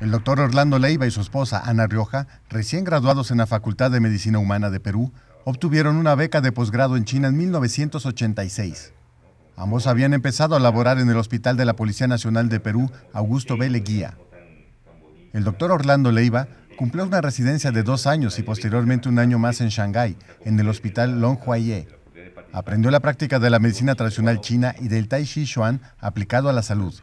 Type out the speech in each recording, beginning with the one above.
El doctor Orlando Leiva y su esposa Ana Rioja, recién graduados en la Facultad de Medicina Humana de Perú, obtuvieron una beca de posgrado en China en 1986. Ambos habían empezado a laborar en el Hospital de la Policía Nacional de Perú, Augusto B. Leguía. El doctor Orlando Leiva cumplió una residencia de dos años y posteriormente un año más en Shanghái, en el Hospital Long Aprendió la práctica de la medicina tradicional china y del Tai Chi Chuan aplicado a la salud.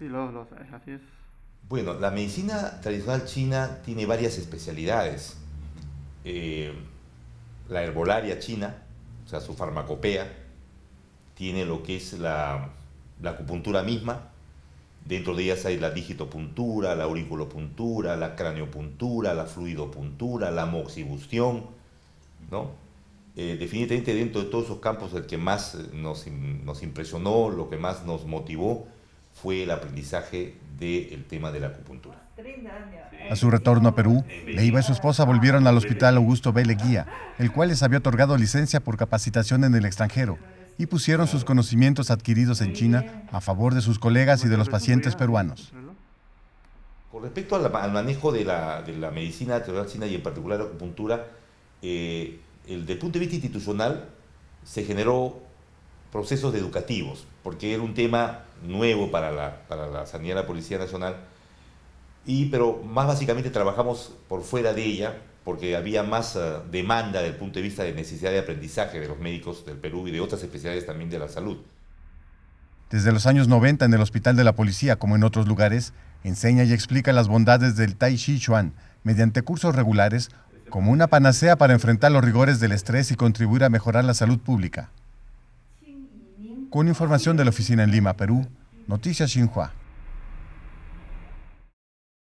Bueno, la medicina tradicional china tiene varias especialidades. Eh, la herbolaria china, o sea, su farmacopea, tiene lo que es la, acupuntura misma. Dentro de ellas hay la digitopuntura, la auriculopuntura, la craniopuntura, la fluidopuntura, la moxibustión, ¿no? Eh, definitivamente dentro de todos esos campos el que más nos, nos impresionó, lo que más nos motivó fue el aprendizaje del tema de la acupuntura. A su retorno a Perú, Leiva y su esposa volvieron al Hospital Augusto B. Leguía, el cual les había otorgado licencia por capacitación en el extranjero, y pusieron sus conocimientos adquiridos en China a favor de sus colegas y de los pacientes peruanos. Con respecto al, manejo de la, de la medicina china y en particular la acupuntura, eh, desde el punto de vista institucional se generó procesos educativos, porque era un tema nuevo para la, sanidad de la Policía Nacional, y, pero más básicamente trabajamos por fuera de ella, porque había más eh, demanda desde el punto de vista de necesidad de aprendizaje de los médicos del Perú y de otras especialidades también de la salud. Desde los años 90 en el Hospital de la Policía, como en otros lugares, enseña y explica las bondades del Tai Chi Chuan mediante cursos regulares como una panacea para enfrentar los rigores del estrés y contribuir a mejorar la salud pública. Con información de la oficina en Lima, Perú, Noticias Xinhua.